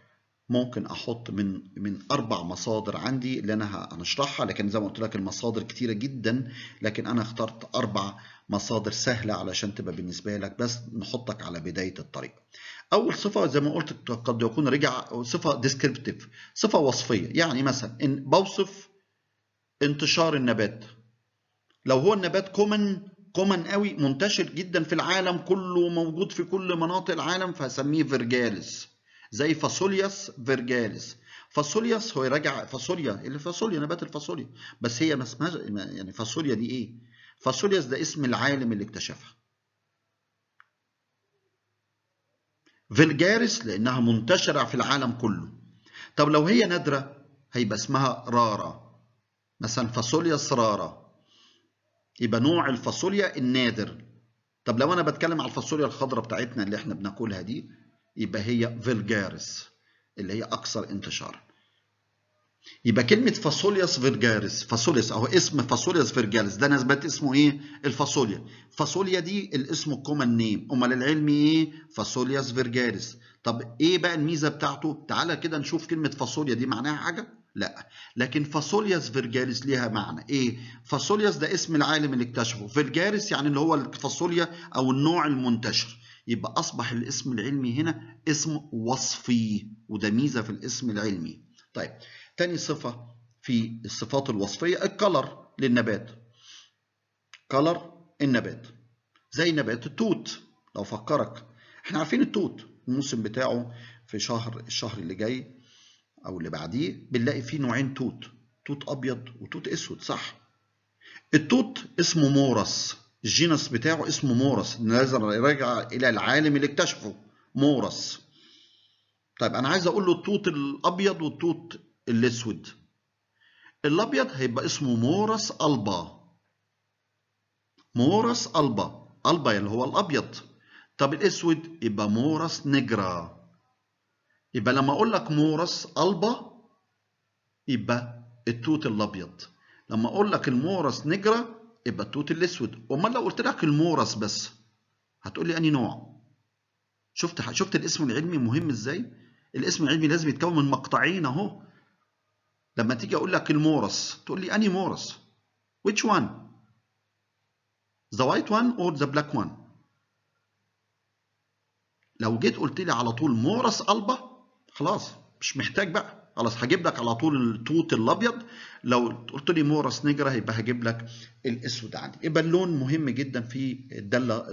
ممكن احط من من اربع مصادر عندي اللي انا هنشرحها لكن زي ما قلت لك المصادر كتيره جدا لكن انا اخترت اربع مصادر سهله علشان تبقى بالنسبه لك بس نحطك على بدايه الطريق. اول صفه زي ما قلت قد يكون رجع صفه ديسكريبتيف صفه وصفيه يعني مثلا ان بوصف انتشار النبات لو هو النبات كومن كومن قوي منتشر جدا في العالم كله موجود في كل مناطق العالم فهسميه فيرجالس زي فاصولياس فيرجاليس فاصولياس هو يراجع فاصوليا اللي فاصوليا نبات الفاصوليا بس هي ما اسمهاش يعني فاصوليا دي ايه فاصولياس ده اسم العالم اللي اكتشفها فيلجاريس لانها منتشره في العالم كله طب لو هي نادره هيبقى اسمها رارا مثلا فاصولياس رارا يبقى نوع الفاصوليا النادر طب لو انا بتكلم على الفاصوليا الخضراء بتاعتنا اللي احنا بناكلها دي يبقى هي فيلجارس اللي هي أكثر انتشارا. يبقى كلمة فاصولياس فيرجاريس فاصولياس أهو اسم فاصولياس فيرجاريس ده نسبت اسمه إيه؟ الفاصوليا. فاصوليا دي الاسم الكومن نيم، أمال العلم إيه؟ فاصولياس فيرجاريس. طب إيه بقى الميزة بتاعته؟ تعالى كده نشوف كلمة فاصوليا دي معناها حاجة؟ لا لكن فاصولياس فيرجاريس ليها معنى ايه فاصولياس ده اسم العالم اللي اكتشفه فيرجاريس يعني اللي هو الفاصوليا او النوع المنتشر يبقى أصبح الاسم العلمي هنا اسم وصفي وده ميزة في الاسم العلمي طيب تاني صفة في الصفات الوصفية الكلر للنبات كلر النبات زي نبات التوت لو فكرك احنا عارفين التوت الموسم بتاعه في شهر الشهر اللي جاي او اللي بعديه بنلاقي فيه نوعين توت توت ابيض وتوت اسود صح التوت اسمه مورس الجينس بتاعه اسمه مورس لازم يرجع الى العالم اللي اكتشفه مورس طيب انا عايز اقول له التوت الابيض والتوت الاسود الابيض هيبقى اسمه مورس البا مورس البا البا اللي هو الابيض طب الاسود يبقى مورس نجرا يبقى لما اقول لك مورس البا يبقى التوت الابيض لما اقول لك المورس نجرا يبقى التوت الاسود امال لو قلت لك المورس بس هتقول لي اني نوع شفت شفت الاسم العلمي مهم ازاي الاسم العلمي لازم يتكون من مقطعين اهو لما تيجي اقول لك المورس تقول لي انهي مورس which one the white one or the black one لو جيت قلت لي على طول مورس البا خلاص مش محتاج بقى خلاص هجيب لك على طول التوت الابيض لو قلت لي مورس نجرة يبقى هجيب لك الاسود عندي يبقى اللون مهم جدا في الداله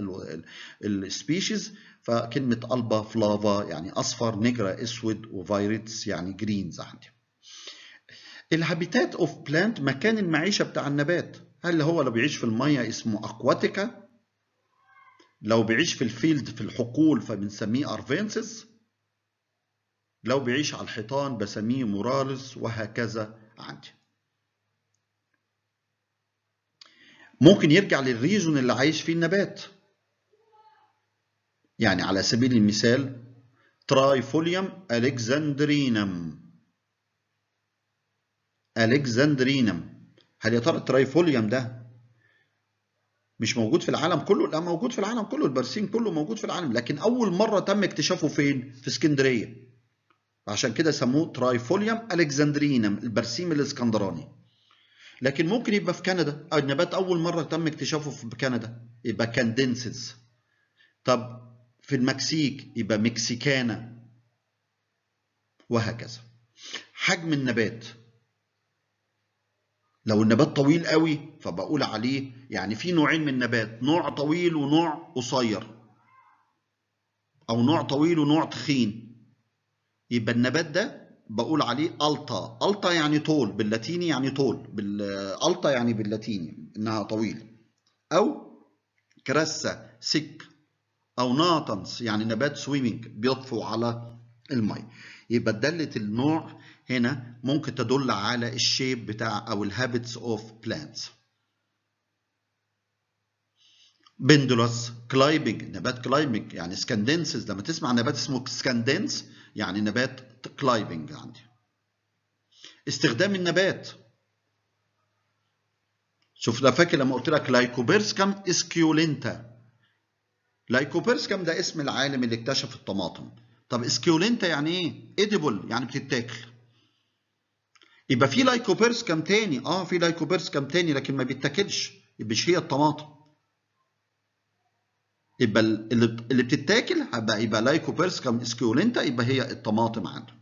السبيشيز فكلمه البا فلافا يعني اصفر نجرة اسود وفايرتس يعني جرينز عندي الهابيتات اوف بلانت مكان المعيشه بتاع النبات هل هو لو بيعيش في الميه اسمه اكواتيكا لو بيعيش في الفيلد في الحقول فبنسميه ارفينسس لو بيعيش على الحيطان بسميه مورالز وهكذا عندي ممكن يرجع للريجون اللي عايش فيه النبات يعني على سبيل المثال ترايفوليوم ألكسندرينم ألكسندرينم هل يا ترى الترايفوليوم ده مش موجود في العالم كله؟ لا موجود في العالم كله البرسيم كله موجود في العالم لكن أول مرة تم اكتشافه فين؟ في اسكندرية عشان كده سموه ترايفوليوم الكسندرينم البرسيم الاسكندراني لكن ممكن يبقى في كندا النبات اول مره تم اكتشافه في كندا يبقى كاندنسز طب في المكسيك يبقى مكسيكانا وهكذا حجم النبات لو النبات طويل قوي فبقول عليه يعني في نوعين من النبات نوع طويل ونوع قصير او نوع طويل ونوع تخين يبقى النبات ده بقول عليه ألطا ألطا يعني طول باللاتيني يعني طول ألطا يعني باللاتيني إنها طويلة أو كراسة سك أو ناطنس يعني نبات سويمنج بيطفو على المية يبقى دالة النوع هنا ممكن تدل على الشيب بتاع أو الهابتس أوف بلانتس بندلوس كلايبنج نبات كلايبنج يعني سكاندنسز لما تسمع نبات اسمه سكاندنس يعني نبات كلايبنج عندي استخدام النبات شوف ده فاكر لما قلت لك لايكوبيرسكم اسكيولينتا لايكوبيرسكم ده اسم العالم اللي اكتشف الطماطم طب اسكيولينتا يعني ايه ايديبل يعني بتتاكل يبقى في لايكوبيرسكم تاني اه في لايكوبيرسكم تاني لكن ما بيتاكلش يبقى مش هي الطماطم يبقى اللي بتتاكل هبقى يبقى لايكوبيرسكم اسكيولينتا يبقى هي الطماطم عنده.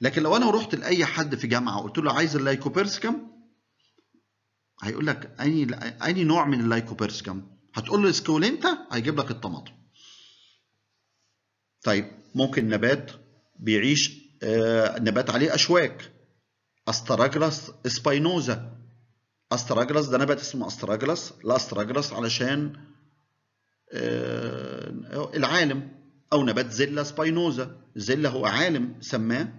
لكن لو انا رحت لاي حد في جامعه وقلت له عايز اللايكوبيرسكم هيقول لك اني اني نوع من اللايكوبيرسكم؟ هتقول له اسكيولينتا هيجيب لك الطماطم. طيب ممكن نبات بيعيش آه نبات عليه اشواك استراجلس سباينوزا استراجلس ده نبات اسمه استراجلس لا استراجلس علشان آه، العالم أو نبات زلة سباينوزا زلة هو عالم سماه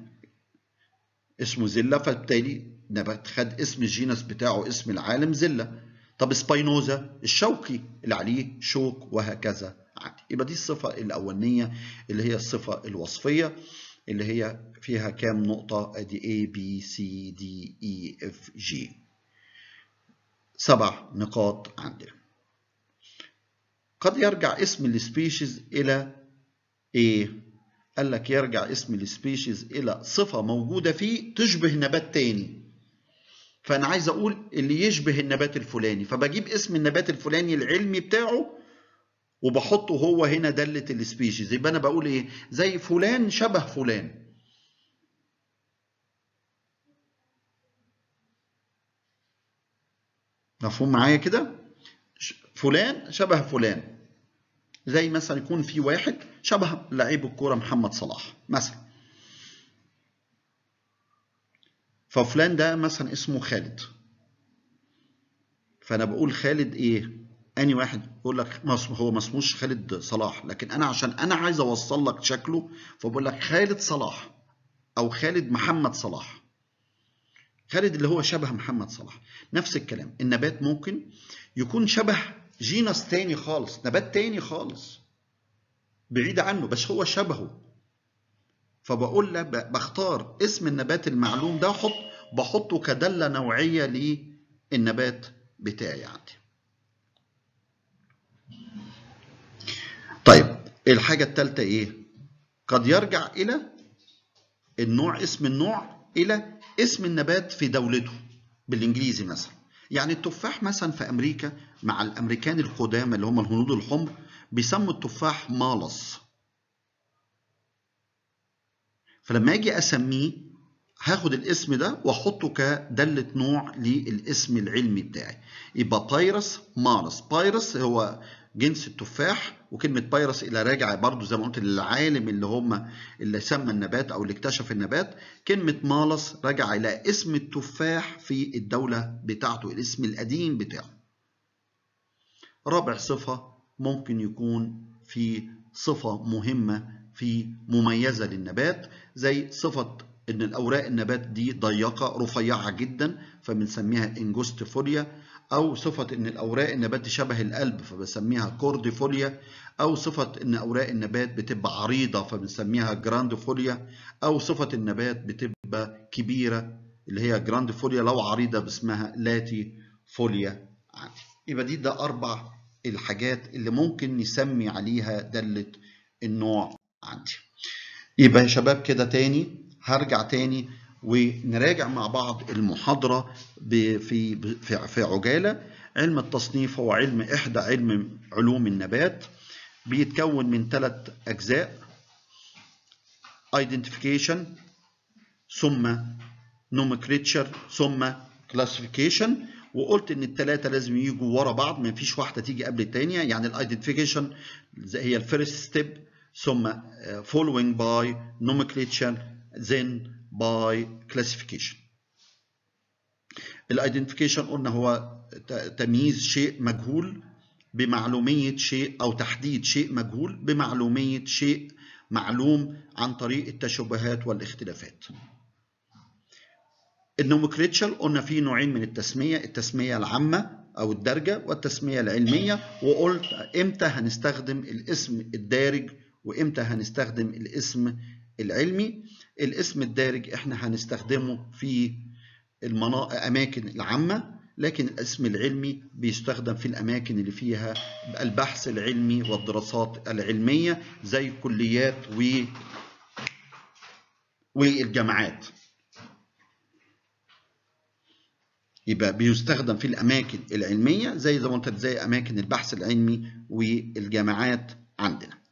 اسمه زلة فبالتالي نبات خد اسم الجينس بتاعه اسم العالم زلة طب سباينوزا الشوكي اللي عليه شوك وهكذا عادي يبقى دي الصفة الأولانية اللي هي الصفة الوصفية اللي هي فيها كام نقطة ادي A B C D E F G سبع نقاط عندنا قد يرجع اسم السبيشيز إلى إيه؟ قال لك يرجع اسم السبيشيز إلى صفة موجودة فيه تشبه نبات تاني فأنا عايز أقول اللي يشبه النبات الفلاني فبجيب اسم النبات الفلاني العلمي بتاعه وبحطه هو هنا دالة السبيشيز يبقى أنا بقول إيه؟ زي فلان شبه فلان مفهوم معايا كده؟ فلان شبه فلان زي مثلا يكون في واحد شبه لعيب الكوره محمد صلاح مثلا ففلان ده مثلا اسمه خالد فانا بقول خالد ايه اني واحد يقول لك هو ما اسموش خالد صلاح لكن انا عشان انا عايز اوصل لك شكله فبقول لك خالد صلاح او خالد محمد صلاح خالد اللي هو شبه محمد صلاح نفس الكلام النبات ممكن يكون شبه جينس تاني خالص نبات تاني خالص بعيد عنه بس هو شبهه فبقول له بختار اسم النبات المعلوم ده وحط بحطه كدالة نوعية للنبات بتاعي عندي طيب الحاجة الثالثة ايه قد يرجع الى النوع اسم النوع الى اسم النبات في دولته بالانجليزي مثلا يعني التفاح مثلا في امريكا مع الامريكان القدامى اللي هم الهنود الحمر بيسموا التفاح مالص فلما اجي اسميه هاخد الاسم ده واحطه كدلة نوع للاسم العلمي بتاعي يبقى بايرس مالص بايرس هو جنس التفاح وكلمه بايروس اللي راجع برضو زي ما قلت للعالم اللي هم اللي سمى النبات او اللي اكتشف النبات كلمه مالس راجع الى اسم التفاح في الدوله بتاعته الاسم القديم بتاعه رابع صفه ممكن يكون في صفه مهمه في مميزه للنبات زي صفه ان الاوراق النبات دي ضيقه رفيعه جدا فبنسميها انجوستفوليا أو صفة إن الأوراق النبات دي شبه القلب فبسميها كورديفوليا أو صفة إن أوراق النبات بتبقى عريضة فبنسميها جراندفوليا أو صفة النبات بتبقى كبيرة اللي هي جراندفوليا لو عريضة باسمها لاتي فوليا عادي يبقى دي ده أربع الحاجات اللي ممكن نسمي عليها دلة النوع عندي يبقى يا شباب كده تاني هرجع تاني ونراجع مع بعض المحاضرة في في عجالة علم التصنيف هو علم إحدى علم علوم النبات بيتكون من ثلاث أجزاء identification ثم nomenclature ثم classification وقلت ان الثلاثه لازم يجوا ورا بعض ما فيش واحده تيجي قبل الثانيه يعني الايدنتيفيكيشن هي الفيرست ستيب ثم فولوينج آه، باي nomenclature then by classification الايدنتيفيكيشن قلنا هو تمييز شيء مجهول بمعلومية شيء أو تحديد شيء مجهول بمعلومية شيء معلوم عن طريق التشابهات والاختلافات النوموكليتشر قلنا فيه نوعين من التسمية التسمية العامة أو الدرجة والتسمية العلمية وقلت إمتى هنستخدم الاسم الدارج وإمتى هنستخدم الاسم العلمي الاسم الدارج احنا هنستخدمه في المنا... اماكن العامه لكن الاسم العلمي بيستخدم في الاماكن اللي فيها البحث العلمي والدراسات العلميه زي الكليات و والجامعات يبقى بيستخدم في الاماكن العلميه زي زي ما قلت زي اماكن البحث العلمي والجامعات عندنا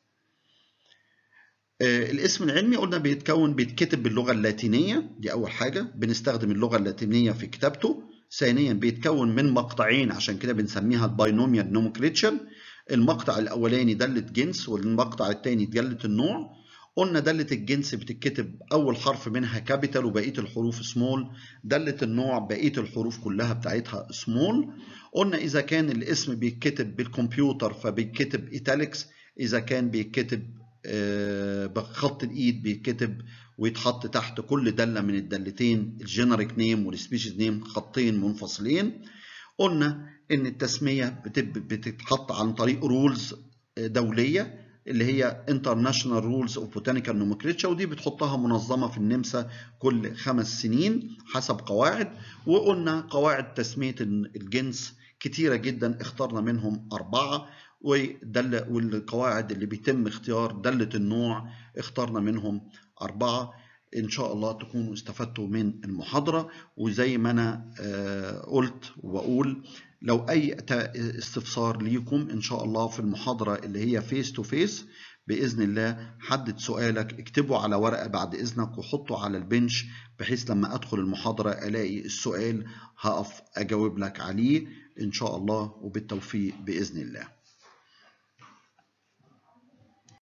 آه، الاسم العلمي قلنا بيتكون بيتكتب باللغة اللاتينية دي أول حاجة بنستخدم اللغة اللاتينية في كتابته ثانيا بيتكون من مقطعين عشان كده بنسميها الباينوميال نومكليتشر المقطع الأولاني دالة جنس والمقطع الثاني دالة النوع قلنا دالة الجنس بتتكتب أول حرف منها كابيتال وبقية الحروف سمول دالة النوع بقية الحروف كلها بتاعتها سمول قلنا إذا كان الاسم بيتكتب بالكمبيوتر فبيتكتب إيتاليكس إذا كان بيتكتب آه، بخط الايد بيتكتب ويتحط تحت كل داله من الدالتين الجنريك نيم والسبيشيز نيم خطين منفصلين قلنا ان التسميه بتتحط عن طريق رولز آه، دوليه اللي هي انترناشونال رولز اوف بوتانيكال نومنكلتشر ودي بتحطها منظمه في النمسا كل خمس سنين حسب قواعد وقلنا قواعد تسميه الجنس كتيره جدا اخترنا منهم اربعه ودل والقواعد اللي بيتم اختيار دلة النوع اخترنا منهم أربعة إن شاء الله تكونوا استفدتوا من المحاضرة وزي ما أنا آه، قلت وأقول لو أي استفسار ليكم إن شاء الله في المحاضرة اللي هي فيس تو فيس بإذن الله حدد سؤالك اكتبه على ورقة بعد إذنك وحطه على البنش بحيث لما أدخل المحاضرة ألاقي السؤال هقف أجاوب لك عليه إن شاء الله وبالتوفيق بإذن الله